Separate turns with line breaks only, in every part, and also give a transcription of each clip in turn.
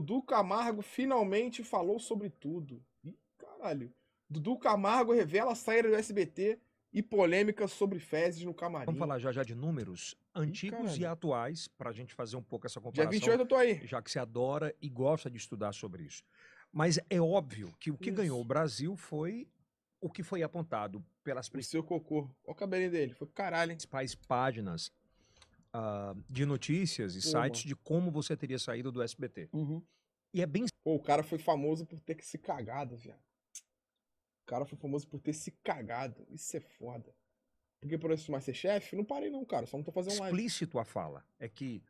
Dudu Camargo finalmente falou sobre tudo. Ih, caralho. Dudu Camargo revela a saída do SBT e polêmica sobre fezes no camarim. Vamos
falar já já de números antigos Ih, e atuais, para a gente fazer um pouco essa comparação. Dia 28 eu tô aí. Já que você adora e gosta de estudar sobre isso. Mas é óbvio que o que isso. ganhou o Brasil foi o que foi apontado pelas... O seu cocô. Olha o cabelinho dele. Foi caralho, hein? Principais páginas uh, de notícias e sites de como você teria saído do SBT.
Uhum. E é bem. Pô, o cara foi famoso por ter que se cagado, viado. O cara foi famoso por ter se cagado. Isso é foda. Porque por isso mais ser chefe, não parei não, cara. Só não tô fazendo Explícito live. Explícito
a fala. É que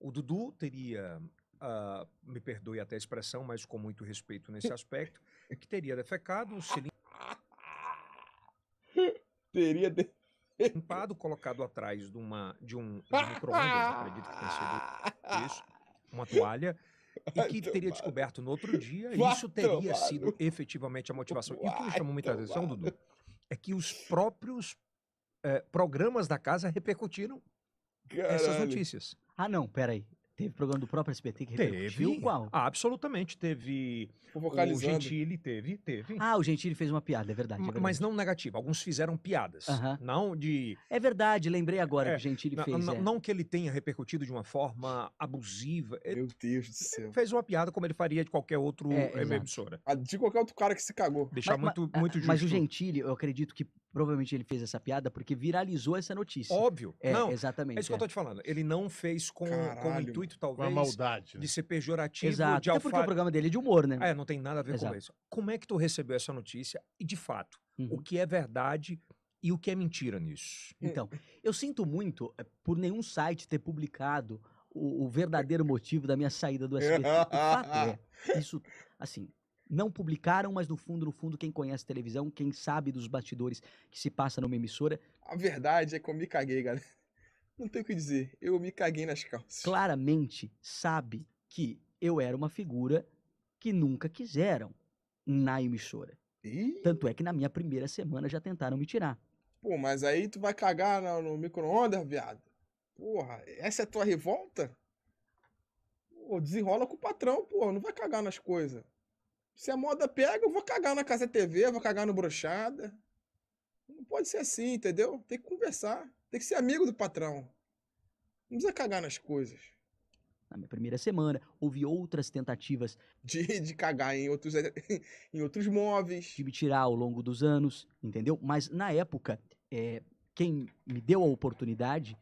o Dudu teria Uh, me perdoe até a expressão, mas com muito respeito nesse aspecto, que teria defecado um cilindro. teria. De um colocado atrás de, uma, de um, micro-ondas, acredito que tenha sido isso, uma toalha, e que teria descoberto no outro dia, e isso teria sido efetivamente a motivação. E o que me chamou muita atenção, Dudu, é que os próprios eh, programas da casa repercutiram Caralho. essas notícias. Ah, não, peraí. Teve programa do próprio SBT que teve. qual? Ah, absolutamente. Teve. O Gentili teve, teve.
Ah, o Gentili fez uma piada, é verdade. É verdade. Mas não
negativa. Alguns fizeram piadas. Uh -huh. Não de. É verdade, lembrei agora é, que o Gentili fez. Não, é. não que ele tenha repercutido de uma forma abusiva. Meu ele, Deus do céu. Fez uma piada como ele faria de qualquer outro é, emissora.
Ah, de qualquer outro cara que se cagou. Deixar mas, muito, mas, muito justo. Mas o
Gentili, eu
acredito que Provavelmente ele fez essa piada porque viralizou essa notícia. Óbvio. É, não, exatamente. É isso que eu é. tô te
falando. Ele não fez com, Caralho, com o intuito, talvez, uma maldade, né? de ser pejorativo, Exato. de alfa... Até porque o programa dele é de humor, né? É, não tem nada a ver Exato. com isso. Como é que tu recebeu essa notícia? E, de fato, uhum. o que é verdade e o que é mentira nisso? É. Então, eu sinto muito é, por nenhum
site ter publicado o, o verdadeiro motivo da minha saída do SBT. O fato é, isso, assim, não publicaram, mas no fundo, no fundo, quem conhece televisão, quem sabe dos bastidores que se passa numa emissora. A verdade é que eu me caguei, galera. Não tenho o que dizer. Eu me caguei nas calças. Claramente sabe que eu era uma figura que nunca quiseram na emissora. E? Tanto é que na minha primeira semana
já tentaram me tirar. Pô, mas aí tu vai cagar no, no micro-ondas, viado. Porra, essa é a tua revolta? Pô, desenrola com o patrão, pô. Não vai cagar nas coisas. Se a moda pega, eu vou cagar na Casa TV, vou cagar no Brochada. Não pode ser assim, entendeu? Tem que conversar. Tem que ser amigo do patrão. Não precisa cagar nas coisas. Na minha primeira semana, houve outras tentativas
de, de cagar em outros, eh, em outros móveis. De me tirar ao longo dos anos, entendeu? Mas na época, é, quem me deu a oportunidade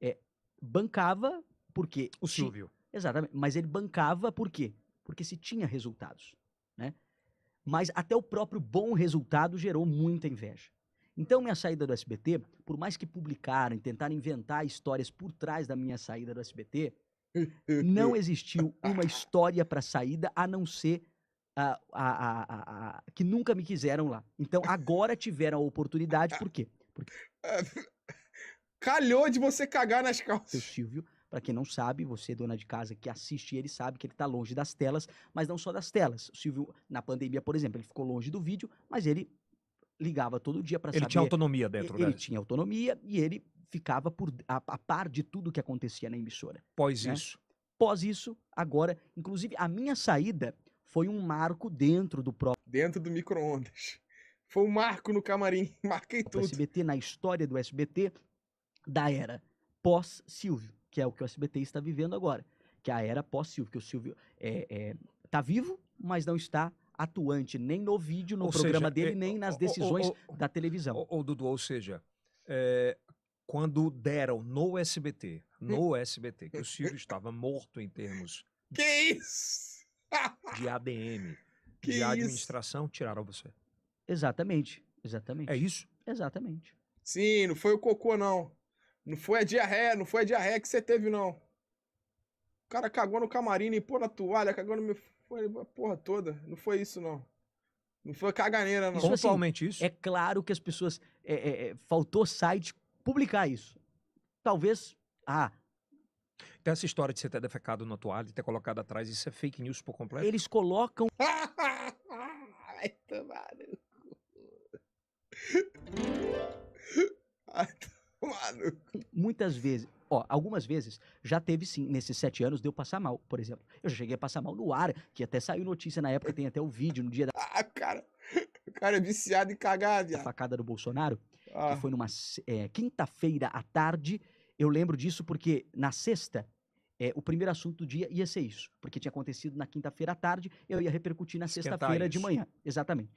é, bancava porque. O Silvio. Exatamente. Mas ele bancava por quê? Porque se tinha resultados né? Mas até o próprio bom resultado gerou muita inveja. Então, minha saída do SBT, por mais que publicaram e tentaram inventar histórias por trás da minha saída do SBT, não existiu uma história para saída a não ser a, a, a, que nunca me quiseram lá. Então, agora tiveram a oportunidade, por quê? Porque... Calhou de você cagar nas calças. Silvio para quem não sabe, você, é dona de casa que assiste ele, sabe que ele está longe das telas, mas não só das telas. O Silvio, na pandemia, por exemplo, ele ficou longe do vídeo, mas ele ligava todo dia para saber. Ele tinha autonomia dentro Ele né? tinha autonomia e ele ficava por, a, a, par de tudo que acontecia na emissora. Pós né? isso. Pós isso, agora, inclusive, a minha saída foi um marco dentro do próprio. Dentro do micro-ondas. Foi um marco no camarim. Marquei tudo. SBT, na história do SBT, da era pós-Silvio que é o que o SBT está vivendo agora, que é a era pós-Silvio, que o Silvio está é, é tá vivo, mas não está atuante nem no vídeo,
no ou programa seja, dele, é, nem nas decisões ou, ou, da televisão. Ou, Dudu, ou seja, é, quando deram no SBT, no SBT, que o Silvio estava morto em termos que isso? de ADM, que de administração, isso? tiraram você.
Exatamente, exatamente. É isso? Exatamente. Sim, não foi o cocô, não. Não foi a diarreia, não foi a diarreia que você teve, não. O cara cagou no camarim, pô na toalha, cagou no meu. Foi a porra toda. Não foi isso, não. Não foi caganeira, não. Isso, assim, isso. É claro
que as pessoas. É, é, é, faltou site publicar isso. Talvez. Ah. Tem essa história de você ter defecado na toalha e ter colocado atrás, isso é fake news por completo? Eles
colocam.
Ai, tomara.
Ai, Muitas vezes, ó, algumas vezes já teve sim, nesses sete anos, deu passar mal, por exemplo. Eu já cheguei a passar mal no ar, que até saiu notícia na época, tem até o vídeo no dia da. Ah, cara! O cara é viciado em cagar, A facada do Bolsonaro, ah. que foi numa é, quinta-feira à tarde. Eu lembro disso porque na sexta é, o primeiro assunto do dia ia ser isso, porque tinha acontecido na quinta-feira à tarde, eu ia repercutir na sexta-feira de manhã. Exatamente.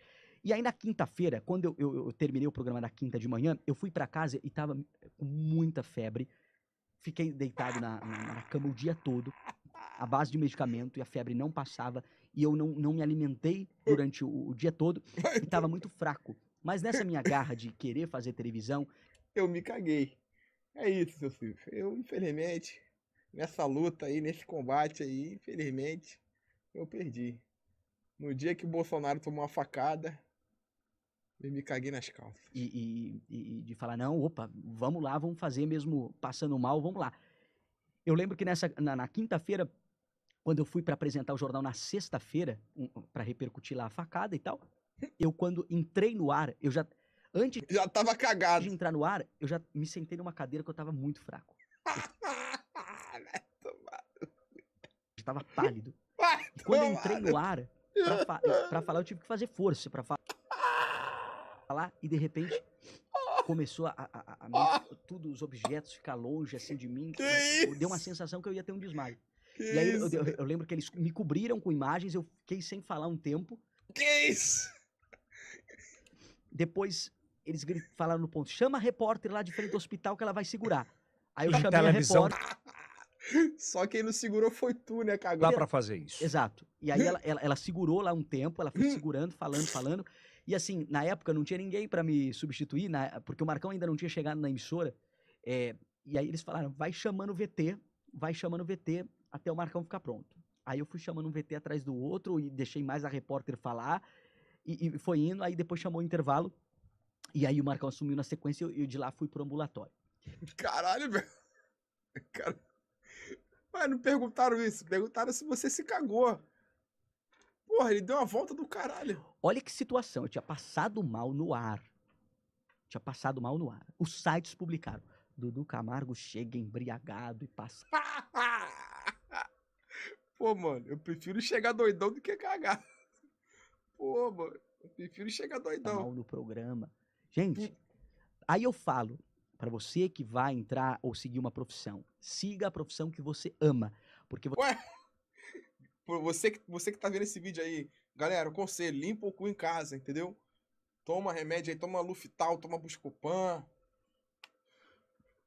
E aí na quinta-feira, quando eu, eu, eu, terminei o programa na quinta de manhã, eu fui para casa e tava eh, com muita febre. Fiquei deitado na, na, na cama o dia todo, à base de medicamento, e a febre não passava. E eu não, não me alimentei durante o, o dia todo e tava muito fraco. Mas nessa minha
garra de querer fazer televisão. Eu me caguei. É isso, seu Silvio. Eu, infelizmente, nessa luta aí, nesse combate aí, infelizmente, eu perdi. No dia que o Bolsonaro tomou uma facada, e me caguei nas calças.
E, e, e, de falar, não, opa, vamos lá, vamos fazer mesmo passando mal, vamos lá. Eu lembro que nessa, na, na quinta-feira, quando eu fui para apresentar o jornal na sexta-feira, um, para repercutir lá a facada e tal, eu quando entrei no ar, eu já. Antes já tava cagado. de entrar no ar, eu já me sentei numa cadeira que eu tava muito fraco. eu já tava pálido. quando eu entrei no ar, pra, fa falar, eu tive que fazer força para falar lá e de repente começou a, a, a, a ah. tudo os objetos ficar longe assim de mim. Que isso? Tipo, deu uma sensação que eu ia ter um desmaio.
Que e aí eu, eu,
eu, lembro que eles me cobriram com imagens, eu fiquei sem falar um tempo. Que isso? Depois eles falaram no ponto: chama a repórter lá de frente do hospital que ela vai segurar. Aí eu chamei televisão. a repórter. Só quem
não segurou foi tu, né, cagão? Dá pra fazer isso. Exato.
E aí ela, ela, ela segurou lá um tempo, ela foi segurando, falando, falando. E assim, na época não tinha ninguém para me substituir, na, porque o Marcão ainda não tinha chegado na emissora. É, e aí eles falaram, vai chamando o VT, vai chamando o VT até o Marcão ficar pronto. Aí eu fui chamando um VT atrás do outro e deixei mais a repórter falar. E, e foi indo, aí depois chamou o intervalo. E aí o Marcão assumiu na sequência e eu de lá fui pro ambulatório.
Caralho, velho. Cara... Mas não perguntaram isso, perguntaram se você se cagou.
Porra, ele deu uma volta do caralho. Olha que situação, eu tinha passado mal no ar. Tinha passado mal no ar. Os sites publicaram. Dudu Camargo chega embriagado
e passa. Pô, mano, eu prefiro chegar doidão do que cagar. Pô, mano, eu prefiro chegar tá doidão. Tá mal no programa.
Gente, hum. aí eu falo para você que vai entrar ou seguir uma profissão, siga a profissão que você ama, porque você... Ué?
Você que, você que tá vendo esse vídeo aí, galera, o conselho, limpa o cu em casa, entendeu? Toma remédio aí, toma Luftal, toma Buscopan,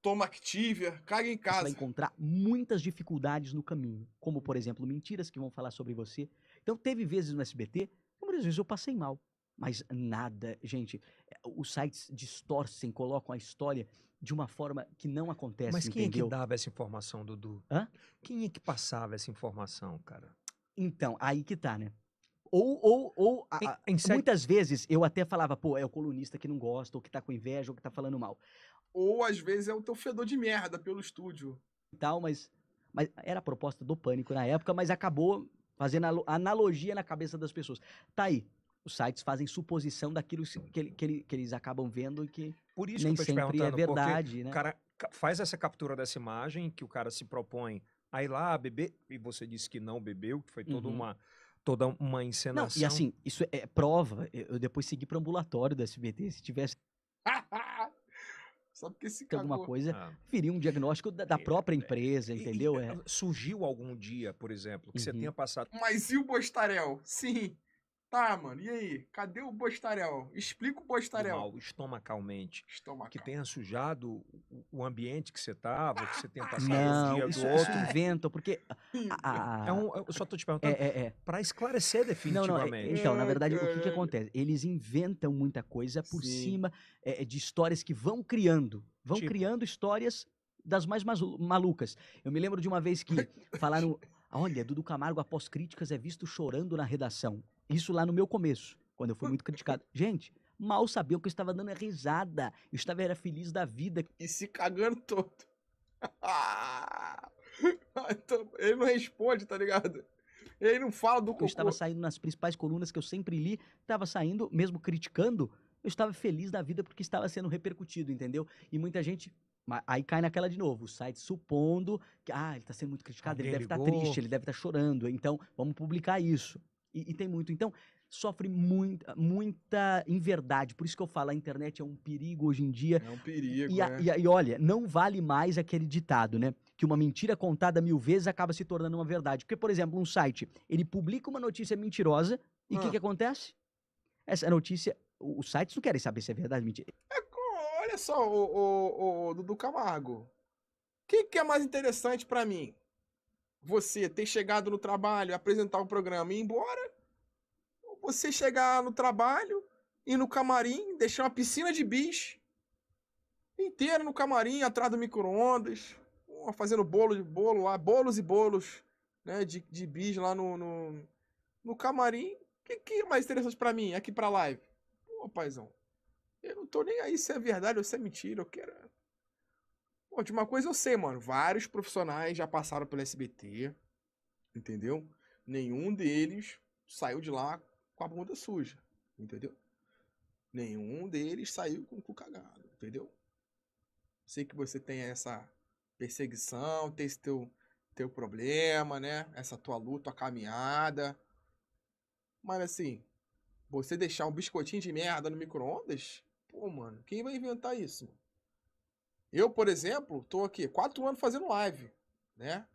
toma Activia, caga em casa. Você vai
encontrar muitas dificuldades no caminho, como, por exemplo, mentiras que vão falar sobre você. Então, teve vezes no SBT, muitas vezes eu passei mal. Mas nada, gente. Os sites distorcem, colocam a história de uma forma que não acontece. Mas quem entendeu? é que
dava essa informação, Dudu?
Hã? Quem é que passava essa informação, cara? Então, aí que tá, né? Ou, ou, ou a, em, em muitas vezes eu até falava, pô, é o colunista que não gosta, ou que tá com inveja, ou que tá falando mal.
Ou às vezes é o teu fedor de merda pelo estúdio.
E tal, mas, mas era a proposta do pânico na época, mas acabou fazendo analogia na cabeça das pessoas. Tá aí. Os sites fazem suposição daquilo que, que, que eles acabam vendo e que Por isso nem que eu tô sempre te é verdade. Né? O cara
faz essa captura dessa imagem que o cara se propõe Aí lá, beber, e você disse que não bebeu, que foi toda uhum. uma
toda uma encenação. Não, e assim, isso é, prova. Eu depois segui para ambulatório do SBT, se tivesse
Só porque se alguma coisa,
ah. viria um diagnóstico da, da é, própria é, empresa, entendeu? E, é, é. Surgiu algum dia, por exemplo, que uhum. você tenha passado. Mas e o Bostarel? Sim. Tá, mano, e aí? Cadê o Bostarel? Explica o Bostarel. estomacalmente. Estomacal. Que tenha sujado o ambiente que você tava, que você tenha ah, passado um dia isso, do é outro. Isso inventa,
porque. A, a, é um,
eu só tô te perguntando. É, é, é. Pra esclarecer
definitivamente. Não, não, é, então, na verdade, o que, que, é. acontece? Eles inventam muita coisa por Sim. cima de histórias que vão criando. Vão tipo. criando histórias das mais malucas. Eu me lembro de uma vez que falaram. Olha, Dudu Camargo, após críticas, é visto chorando na redação. Isso lá no meu começo, quando eu fui muito criticado. Gente, mal sabia o que eu estava dando risada. Eu estava era feliz da vida. E se cagando todo.
então, ele não responde, tá ligado? Ele não fala
do cocô. Eu estava saindo nas principais colunas que eu sempre li, estava saindo, mesmo criticando, eu estava feliz da vida porque estava sendo repercutido, entendeu? E muita gente mas aí cai naquela de novo, o site supondo que ah, ele está sendo muito criticado, ele, ele deve estar tá triste, ele deve estar tá chorando, então vamos publicar isso. E, e, tem muito. Então, sofre muita, muita inverdade. Por isso que eu falo, a internet é um perigo hoje em dia. É um perigo. E, a, é. e, a, e, olha, não vale mais aquele ditado, né? Que uma mentira contada mil vezes acaba se tornando uma verdade. Porque, por exemplo, um site, ele publica uma notícia mentirosa e o ah. que, que acontece? Essa notícia, os sites não querem saber se é verdade ou mentira.
É Olha só, o, o, o Dudu Camargo. O que, que é mais interessante para mim? Você ter chegado no trabalho, apresentar o programa e ir embora? Ou você chegar no trabalho, ir no camarim, deixar uma piscina de bicho inteira no camarim, atrás do micro-ondas, fazendo bolo de bolo lá, bolos e bolos né, de, de lá no, no, no camarim. O que, que é mais interessante para mim aqui pra live? Pô, paizão, eu não tô nem aí se é verdade ou se é mentira. Eu quero. Pô, de uma coisa eu sei, mano. Vários profissionais já passaram pelo SBT. Entendeu? Nenhum deles saiu de lá com a bunda suja. Entendeu? Nenhum deles saiu com o cu cagado. Entendeu? Sei que você tem essa perseguição, tem esse teu, teu problema, né? Essa tua luta, a caminhada. Mas assim, você deixar um biscoitinho de merda no micro-ondas Pô, mano, quem vai inventar isso? Mano? Eu, por exemplo, tô aqui quatro anos fazendo live, né?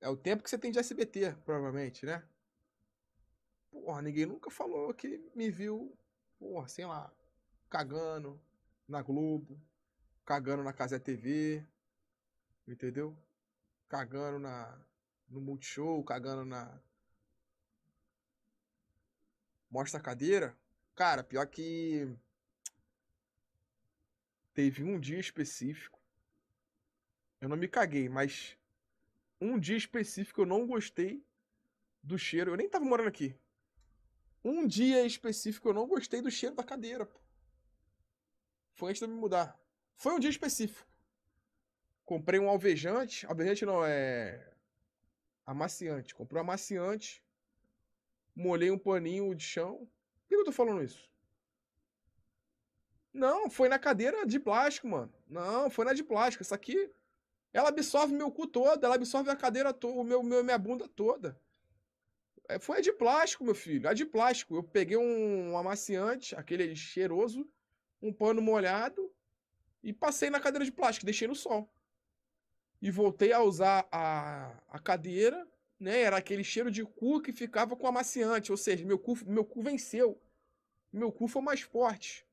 É o tempo que você tem de SBT, provavelmente, né? Porra, ninguém nunca falou que me viu, porra, sei lá, cagando na Globo, cagando na Casa TV, entendeu? Cagando na no Multishow, cagando na Mostra a cadeira. Cara, pior que teve um dia específico. Eu não me caguei, mas um dia específico eu não gostei do cheiro. Eu nem tava morando aqui. Um dia específico eu não gostei do cheiro da cadeira. Pô. Foi antes de eu me mudar. Foi um dia específico. Comprei um alvejante. Alvejante não, é. Amaciante. Comprei um amaciante. Molhei um paninho de chão. Por que eu tô falando isso? Não, foi na cadeira de plástico, mano. Não, foi na de plástico. Essa aqui, ela absorve meu cu todo, ela absorve a cadeira toda, o meu, meu, minha bunda toda. É, foi a de plástico, meu filho, a de plástico. Eu peguei um, um amaciante, aquele cheiroso, um pano molhado e passei na cadeira de plástico, deixei no sol. E voltei a usar a, a cadeira, né? Era aquele cheiro de cu que ficava com o amaciante, ou seja, meu cu, meu cu venceu. Meu cu foi mais forte.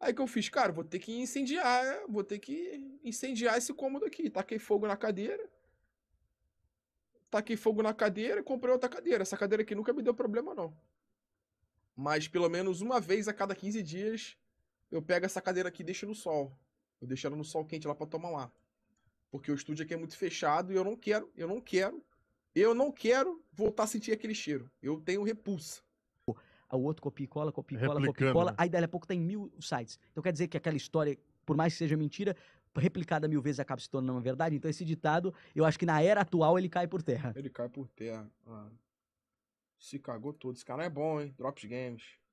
Aí que eu fiz, cara, vou ter que incendiar, vou ter que incendiar esse cômodo aqui. Taquei fogo na cadeira. Taquei fogo na cadeira e comprei outra cadeira. Essa cadeira aqui nunca me deu problema, não. Mas pelo menos uma vez a cada 15 dias eu pego essa cadeira aqui e deixo no sol. Eu deixo ela no sol quente lá para tomar lá. Porque o estúdio aqui é muito fechado e eu não quero, eu não quero, eu não quero voltar a sentir aquele cheiro. Eu tenho repulsa o outro copia e cola,
copia e cola, copia e cola, né? aí daí a pouco tá em mil sites. Então quer dizer que aquela história, por mais que seja mentira, replicada mil vezes acaba se tornando uma verdade. Então esse ditado, eu acho que na era atual ele cai por terra.
Ele cai por terra. Ah. Se cagou todo. Esse cara é bom, hein? Drops Games.